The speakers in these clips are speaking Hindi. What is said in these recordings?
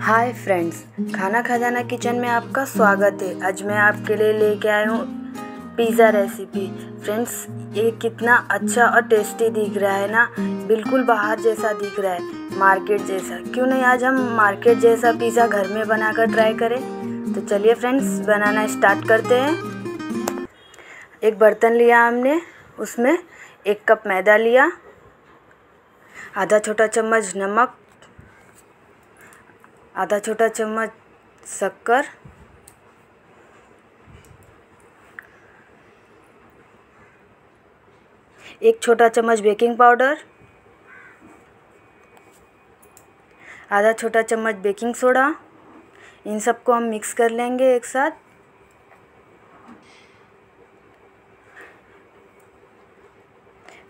हाय फ्रेंड्स खाना खजाना किचन में आपका स्वागत है आज मैं आपके लिए लेके आया हूँ पिज़्ज़ा रेसिपी फ्रेंड्स ये कितना अच्छा और टेस्टी दिख रहा है ना बिल्कुल बाहर जैसा दिख रहा है मार्केट जैसा क्यों नहीं आज हम मार्केट जैसा पिज़्ज़ा घर में बनाकर ट्राई करें तो चलिए फ्रेंड्स बनाना स्टार्ट करते हैं एक बर्तन लिया हमने उसमें एक कप मैदा लिया आधा छोटा चम्मच नमक आधा छोटा चम्मच शक्कर एक छोटा चम्मच बेकिंग पाउडर आधा छोटा चम्मच बेकिंग सोडा इन सबको हम मिक्स कर लेंगे एक साथ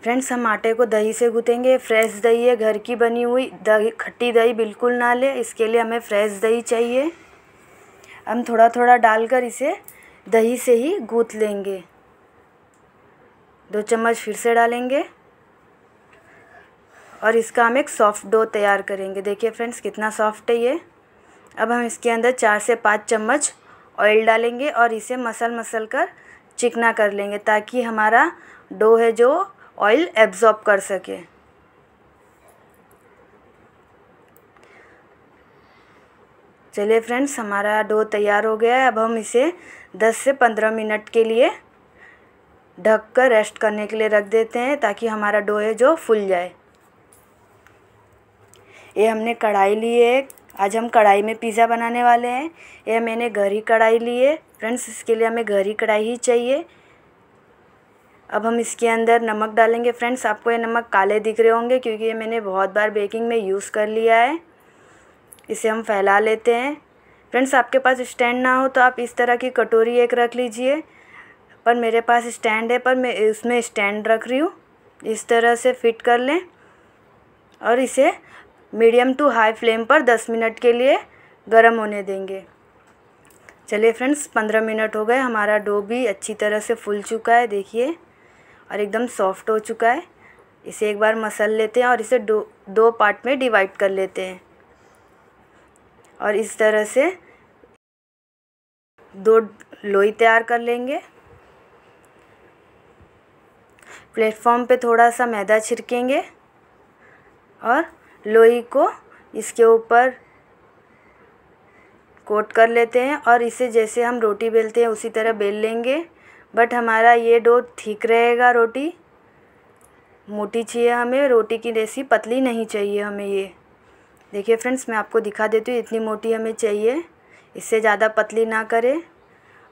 फ्रेंड्स हम आटे को दही से गूँथेंगे फ्रेश दही है घर की बनी हुई दही खट्टी दही बिल्कुल ना ले इसके लिए हमें फ्रेश दही चाहिए हम थोड़ा थोड़ा डालकर इसे दही से ही गूँथ लेंगे दो चम्मच फिर से डालेंगे और इसका हम एक सॉफ्ट डो तैयार करेंगे देखिए फ्रेंड्स कितना सॉफ्ट है ये अब हम इसके अंदर चार से पाँच चम्मच ऑयल डालेंगे और इसे मसल मसल कर चिकना कर लेंगे ताकि हमारा डो है जो ऑयल एब्जॉर्ब कर सके चलिए फ्रेंड्स हमारा डो तैयार हो गया है अब हम इसे 10 से 15 मिनट के लिए ढक कर रेस्ट करने के लिए रख देते हैं ताकि हमारा डो है जो फूल जाए ये हमने कढ़ाई ली है आज हम कढ़ाई में पिज़्ज़ा बनाने वाले हैं ये मैंने घर ही कढ़ाई ली है फ्रेंड्स इसके लिए हमें घर ही कढ़ाई ही चाहिए अब हम इसके अंदर नमक डालेंगे फ्रेंड्स आपको ये नमक काले दिख रहे होंगे क्योंकि ये मैंने बहुत बार बेकिंग में यूज़ कर लिया है इसे हम फैला लेते हैं फ्रेंड्स आपके पास स्टैंड ना हो तो आप इस तरह की कटोरी एक रख लीजिए पर मेरे पास स्टैंड है पर मैं उसमें स्टैंड रख रही हूँ इस तरह से फिट कर लें और इसे मीडियम टू हाई फ्लेम पर दस मिनट के लिए गर्म होने देंगे चलिए फ्रेंड्स पंद्रह मिनट हो गए हमारा डो भी अच्छी तरह से फूल चुका है देखिए और एकदम सॉफ्ट हो चुका है इसे एक बार मसल लेते हैं और इसे दो दो पार्ट में डिवाइड कर लेते हैं और इस तरह से दो लोई तैयार कर लेंगे प्लेटफॉर्म पे थोड़ा सा मैदा छिड़केंगे और लोई को इसके ऊपर कोट कर लेते हैं और इसे जैसे हम रोटी बेलते हैं उसी तरह बेल लेंगे बट हमारा ये डो ठीक रहेगा रोटी मोटी चाहिए हमें रोटी की रेसी पतली नहीं चाहिए हमें ये देखिए फ्रेंड्स मैं आपको दिखा देती हूँ इतनी मोटी हमें चाहिए इससे ज़्यादा पतली ना करे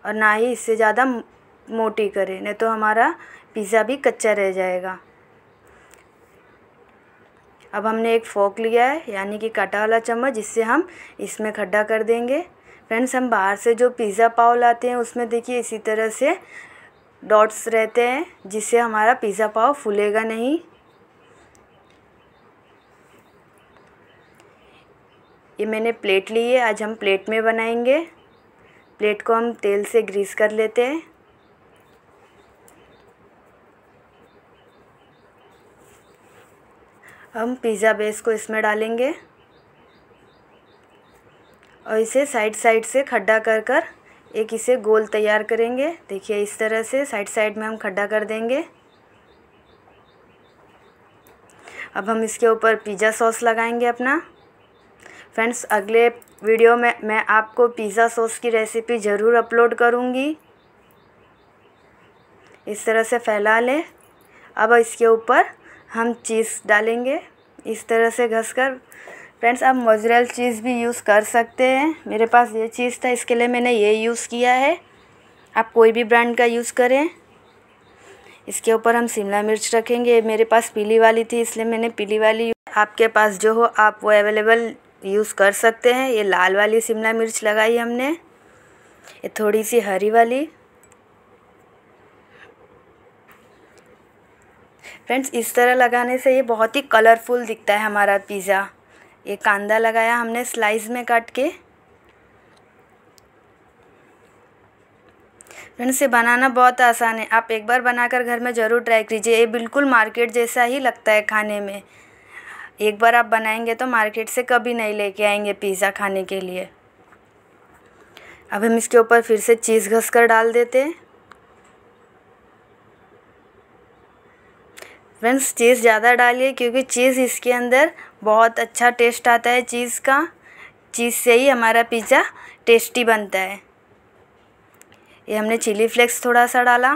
और ना ही इससे ज़्यादा मोटी करे नहीं तो हमारा पिज़्ज़ा भी कच्चा रह जाएगा अब हमने एक फोक लिया है यानी कि काटा वाला चम्मच जिससे हम इसमें खड्डा कर देंगे फ्रेंड्स हम बाहर से जो पिज़्ज़ा पाव लाते हैं उसमें देखिए इसी तरह से डॉट्स रहते हैं जिससे हमारा पिज़्ज़ा पाव फूलेगा नहीं ये मैंने प्लेट ली है आज हम प्लेट में बनाएंगे प्लेट को हम तेल से ग्रीस कर लेते हैं हम पिज़्ज़ा बेस को इसमें डालेंगे और इसे साइड साइड से खड्डा कर कर एक इसे गोल तैयार करेंगे देखिए इस तरह से साइड साइड में हम खड्डा कर देंगे अब हम इसके ऊपर पिज़्ज़ा सॉस लगाएंगे अपना फ्रेंड्स अगले वीडियो में मैं आपको पिज़्ज़ा सॉस की रेसिपी ज़रूर अपलोड करूँगी इस तरह से फैला लें अब इसके ऊपर हम चीज़ डालेंगे इस तरह से घसकर फ्रेंड्स आप मोजरेल चीज़ भी यूज़ कर सकते हैं मेरे पास ये चीज़ था इसके लिए मैंने ये यूज़ किया है आप कोई भी ब्रांड का यूज़ करें इसके ऊपर हम शिमला मिर्च रखेंगे मेरे पास पीली वाली थी इसलिए मैंने पीली वाली आपके पास जो हो आप वो अवेलेबल यूज़ कर सकते हैं ये लाल वाली शिमला मिर्च लगाई हमने ये थोड़ी सी हरी वाली फ्रेंड्स इस तरह लगाने से ये बहुत ही कलरफुल दिखता है हमारा पिज़्ज़ा ये कांदा लगाया हमने स्लाइस में काट के फ्रेंड्स ये बनाना बहुत आसान है आप एक बार बनाकर घर में ज़रूर ट्राई कीजिए ये बिल्कुल मार्केट जैसा ही लगता है खाने में एक बार आप बनाएंगे तो मार्केट से कभी नहीं लेके आएंगे पिज़्ज़ा खाने के लिए अब हम इसके ऊपर फिर से चीज़ घस कर डाल देते हैं फ्रेंड्स चीज़ ज़्यादा डालिए क्योंकि चीज़ इसके अंदर बहुत अच्छा टेस्ट आता है चीज़ का चीज़ से ही हमारा पिज़्ज़ा टेस्टी बनता है ये हमने चिली फ्लेक्स थोड़ा सा डाला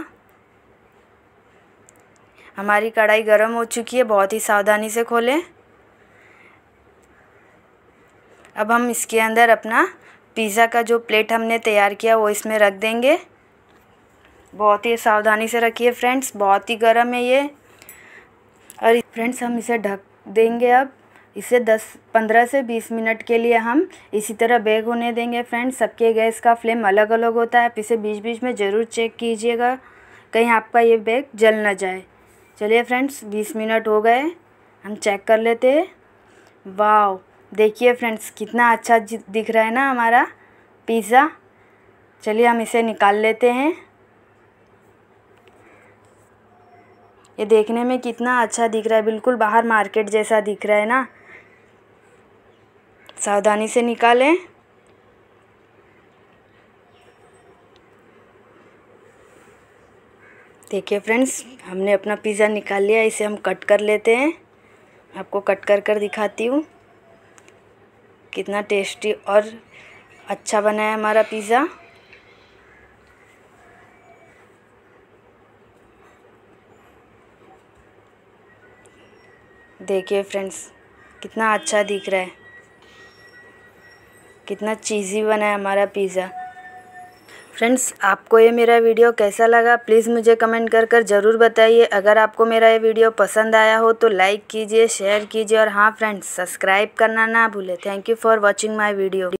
हमारी कढ़ाई गर्म हो चुकी है बहुत ही सावधानी से खोलें अब हम इसके अंदर अपना पिज़्ज़ा का जो प्लेट हमने तैयार किया वो इसमें रख देंगे बहुत ही सावधानी से रखिए फ्रेंड्स बहुत ही गर्म है ये और फ्रेंड्स हम इसे ढक देंगे अब इसे दस पंद्रह से बीस मिनट के लिए हम इसी तरह बेक होने देंगे फ्रेंड्स सबके गैस का फ्लेम अलग अलग होता है आप इसे बीच बीच में ज़रूर चेक कीजिएगा कहीं आपका ये बैग जल ना जाए चलिए फ्रेंड्स बीस मिनट हो गए हम चेक कर लेते हैं देखिए फ्रेंड्स कितना अच्छा दिख रहा है ना हमारा पिज़्ज़ा चलिए हम इसे निकाल लेते हैं ये देखने में कितना अच्छा दिख रहा है बिल्कुल बाहर मार्केट जैसा दिख रहा है ना सावधानी से निकालें देखिए फ्रेंड्स हमने अपना पिज़्ज़ा निकाल लिया इसे हम कट कर लेते हैं आपको कट कर कर दिखाती हूँ कितना टेस्टी और अच्छा बना है हमारा पिज़्ज़ा देखिए फ्रेंड्स कितना अच्छा दिख रहा है कितना चीज़ी बना है हमारा पिज़्ज़ा फ्रेंड्स आपको ये मेरा वीडियो कैसा लगा प्लीज़ मुझे कमेंट कर कर ज़रूर बताइए अगर आपको मेरा ये वीडियो पसंद आया हो तो लाइक कीजिए शेयर कीजिए और हाँ फ्रेंड्स सब्सक्राइब करना ना भूलें thank you for watching my video